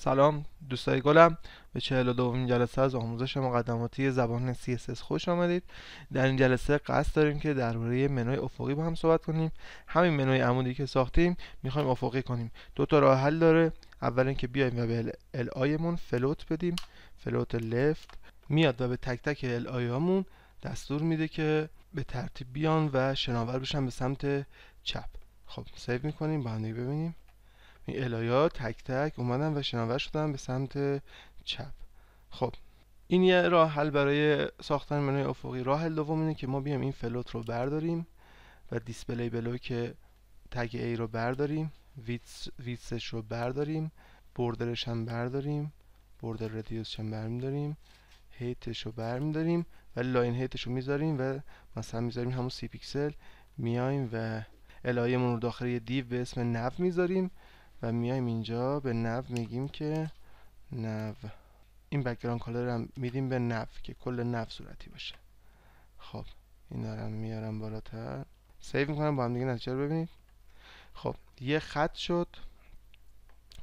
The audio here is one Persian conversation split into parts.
سلام دوستای گلم به 42 جلسه از آموزش مقدماتی زبان CSS خوش آمدید در این جلسه قصد داریم که درباره منوی افقی با هم صحبت کنیم همین منوی عمودی که ساختیم میخوایم افقی کنیم دو تا راه حل داره اول اینکه بیایم و به ال فلوت بدیم فلوت لفت میاد و به تک تک ال دستور میده که به ترتیب بیان و شناور بشن به سمت چپ خب سیو میکنیم با هم ببینیم این تک تک اومدن و شناور شدن به سمت چپ خب این یه راه حل برای ساختن منوی افقی راه حل دوم اینه که ما بیام این فلوت رو برداریم و دیسپلی بلوک تگ ای رو برداریم ویتس ویتسش رو برداریم بردرش هم برداریم بردر ردیوسش هم برمیداریم هیتش رو برمیداریم و لاین هیتش رو میذاریم و مثلا میذاریم همون سی پیکسل میایم و الهیمون رو داخل یه دیو به اسم نو میذاریم و میایم اینجا به نو میگیم که نو این بکگراند کالر هم میدیم به نو که کل نو صورتی باشه خب این دارم میارم بالاتر سیو میکنم با هم دیگه نتیجه رو ببینید خب یه خط شد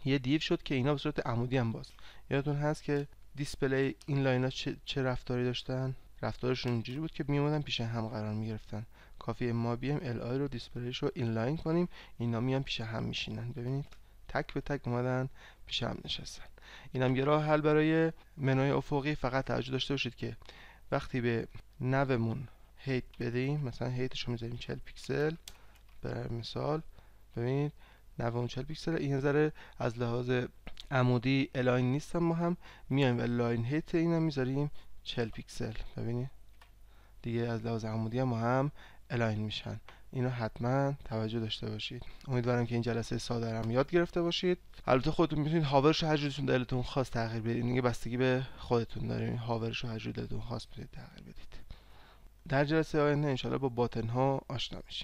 یه دیو شد که اینا به صورت عمودی هم باز یادتون هست که دیسپلی این لاین ها چه, رفتاری داشتن رفتارشون اینجوری بود که میومدن پیش هم قرار میگرفتن کافیه ما بیم ال آی رو دیسپلیش رو اینلاین کنیم اینا میان پیش هم میشینن ببینید تک به تک اومدن پیش هم نشستن این هم یه راه حل برای منوی افقی فقط توجه داشته باشید که وقتی به نومون هیت بدیم مثلا هیتشو رو میذاریم 40 پیکسل برای مثال ببینید 40 پیکسل این نظر از لحاظ عمودی الاین نیستم ما هم میایم و لاین هیت هم میذاریم 40 پیکسل ببینید دیگه از لحاظ عمودی هم ما هم الاین میشن اینو حتما توجه داشته باشید امیدوارم که این جلسه ساده هم یاد گرفته باشید البته خودتون میتونید هاورش هر جوریتون دلتون خواست تغییر بدید دیگه بستگی به خودتون داره این هاورش رو هر دلتون خواست تغییر بدید در جلسه آینده انشالله با باتن ها آشنا میشیم